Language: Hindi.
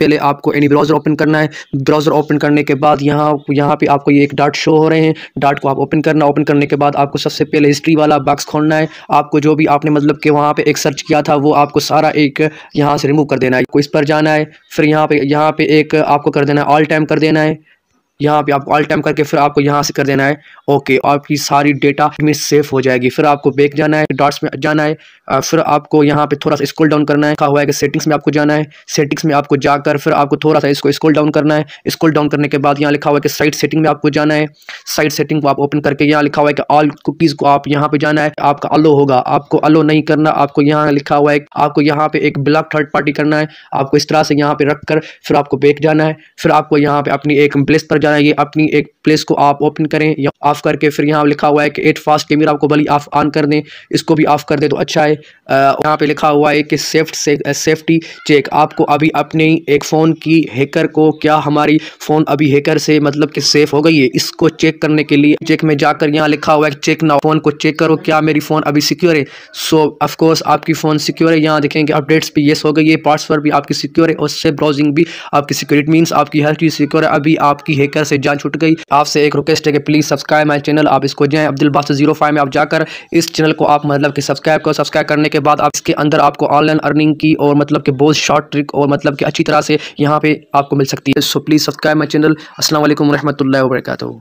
पहले आपको एनी ब्राउज़र ओपन करना है ब्राउज़र ओपन करने के बाद यहाँ यहाँ पे आपको ये एक डाट शो हो रहे हैं डाट को आप ओपन करना ओपन करने के बाद आपको सबसे पहले हिस्ट्री वाला बॉक्स खोलना है आपको जो भी आपने मतलब कि वहाँ पे एक सर्च किया था वो आपको सारा एक यहाँ से रिमूव कर देना है आपको इस पर जाना है फिर यहाँ पे यहाँ पे एक आपको कर देना है ऑल टाइम कर देना है यहाँ पे आपको ऑल टाइम करके फिर आपको यहाँ से कर देना है ओके आपकी सारी डेटा में सेफ हो जाएगी फिर आपको बैक जाना है डॉट्स में जाना है फिर आपको यहाँ पे थोड़ा सा स्कोल डाउन करना है कहा हुआ है कि सेटिंग्स में आपको जाना है सेटिंग्स में आपको जाकर फिर आपको थोड़ा सा इसको स्कूल डाउन करना है स्कूल डाउन करने के बाद यहाँ लिखा हुआ है कि साइड सेटिंग में आपको जाना है साइड सेटिंग को आप ओपन करके यहाँ लिखा हुआ है कि ऑल कुकीज़ को आप यहाँ पे जाना है आपका अलो होगा आपको अलो नहीं करना आपको यहाँ लिखा हुआ है आपको यहाँ पे एक ब्लॉक थर्ड पार्टी करना है आपको इस तरह से यहाँ पे रख कर फिर आपको बैक जाना है फिर आपको यहाँ पे अपनी एक प्लेस पर जाना है ये अपनी एक प्लेस को आप ओपन करें या ऑफ करके फिर यहाँ लिखा हुआ है कि एट फास्ट कैमरा को भली ऑफ ऑन कर दें इसको भी ऑफ कर दें तो अच्छा है यहाँ पे लिखा हुआ है कि सेफ्ट से, सेफ्टी चेक आपको अभी अपने एक फ़ोन की हैकर को क्या हमारी फ़ोन अभी हैकर से मतलब कि सेफ हो गई है इसको चेक करने के लिए चेक में जाकर यहाँ लिखा हुआ है चेक ना फ़ोन को चेक करो क्या मेरी फ़ोन अभी सिक्योर है सो ऑफकोर्स आपकी फ़ोन सिक्योर है यहाँ देखेंगे अपडेट्स भी येस हो गई है पासवर्ड भी आपकी सिक्योर है और सेफ ब्राउजिंग भी आपकी सिक्योरिट मीन्स आपकी हर चीज़ सिक्योर है अभी आपकी हैकर लेकर से जान छूट गई आपसे एक रिक्वेस्ट है कि प्लीज़ सब्सक्राइब माई चैनल आप इसको जो अब्दुल बास जीरो फाइव में आप जाकर इस चैनल को आप मतलब कि सब्सक्राइब करो सब्सक्राइब करने के बाद आप इसके अंदर आपको ऑनलाइन अर्निंग की और मतलब कि बहुत शॉर्ट ट्रिक और मतलब कि अच्छी तरह से यहाँ पे आपको मिल सकती है so please subscribe my channel असल वरहमल वरक